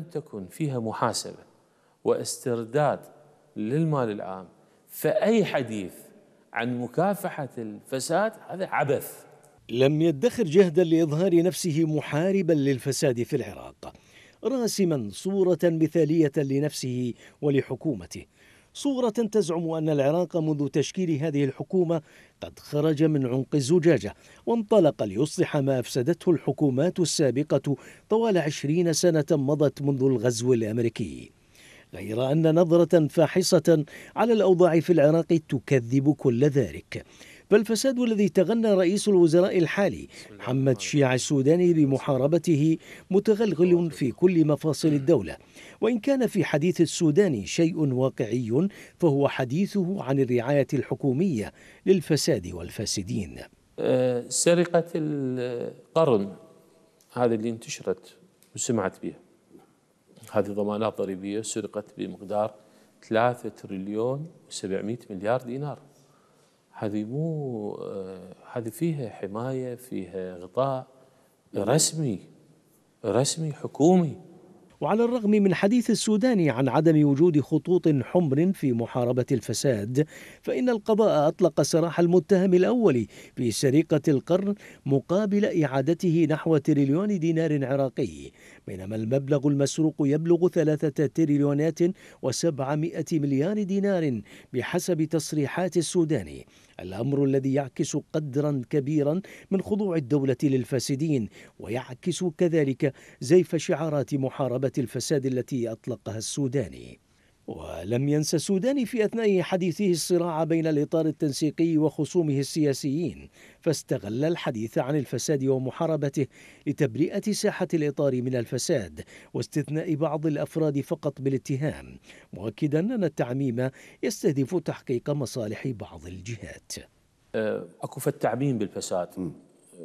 أن تكن فيها محاسبة واسترداد للمال العام فأي حديث عن مكافحة الفساد هذا عبث لم يدخر جهدا لإظهار نفسه محاربا للفساد في العراق راسما صورة مثالية لنفسه ولحكومته صورة تزعم أن العراق منذ تشكيل هذه الحكومة قد خرج من عنق الزجاجة وانطلق ليصلح ما أفسدته الحكومات السابقة طوال عشرين سنة مضت منذ الغزو الأمريكي غير أن نظرة فاحصة على الأوضاع في العراق تكذب كل ذلك فالفساد الذي تغنى رئيس الوزراء الحالي محمد شيع السوداني بمحاربته متغلغل في كل مفاصل الدولة وإن كان في حديث السوداني شيء واقعي فهو حديثه عن الرعاية الحكومية للفساد والفاسدين أه، سرقة القرن هذه اللي انتشرت وسمعت بها هذه ضمانات ضريبية سرقت بمقدار 3 تريليون و700 مليار دينار هذه مو آه، هذه فيها حمايه فيها غطاء رسمي رسمي حكومي وعلى الرغم من حديث السودان عن عدم وجود خطوط حمر في محاربة الفساد فإن القضاء أطلق سراح المتهم الأول في سرقة القرن مقابل إعادته نحو تريليون دينار عراقي بينما المبلغ المسروق يبلغ ثلاثة تريليونات وسبعمائة مليار دينار بحسب تصريحات السوداني الأمر الذي يعكس قدرا كبيرا من خضوع الدولة للفاسدين ويعكس كذلك زيف شعارات محاربة الفساد التي أطلقها السوداني ولم ينسى السوداني في أثناء حديثه الصراع بين الإطار التنسيقي وخصومه السياسيين فاستغل الحديث عن الفساد ومحاربته لتبرئة ساحة الإطار من الفساد واستثناء بعض الأفراد فقط بالاتهام مؤكدا أن التعميم يستهدف تحقيق مصالح بعض الجهات أه، أكو التعميم بالفساد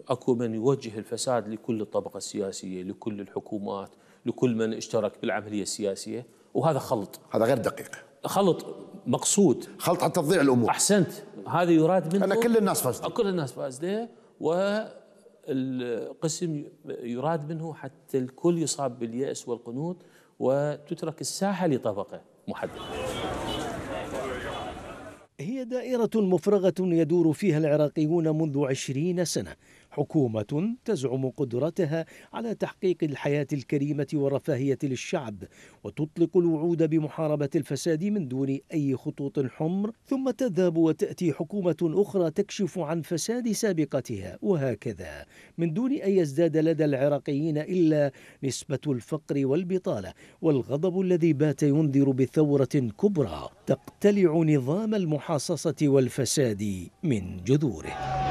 اكو من يوجه الفساد لكل الطبقه السياسيه، لكل الحكومات، لكل من اشترك بالعمليه السياسيه، وهذا خلط. هذا غير دقيق. خلط مقصود. خلط حتى تضيع الامور. احسنت، هذا يراد منه انا كل الناس فاسده. كل الناس فاسده والقسم يراد منه حتى الكل يصاب باليأس والقنوط وتترك الساحه لطبقه محدده. هي دائرة مفرغة يدور فيها العراقيون منذ عشرين سنة حكومة تزعم قدرتها على تحقيق الحياة الكريمة والرفاهية للشعب وتطلق الوعود بمحاربة الفساد من دون أي خطوط حمر ثم تذهب وتأتي حكومة أخرى تكشف عن فساد سابقتها وهكذا من دون أن يزداد لدى العراقيين إلا نسبة الفقر والبطالة والغضب الذي بات ينذر بثورة كبرى تقتلع نظام المحاصصة والفساد من جذوره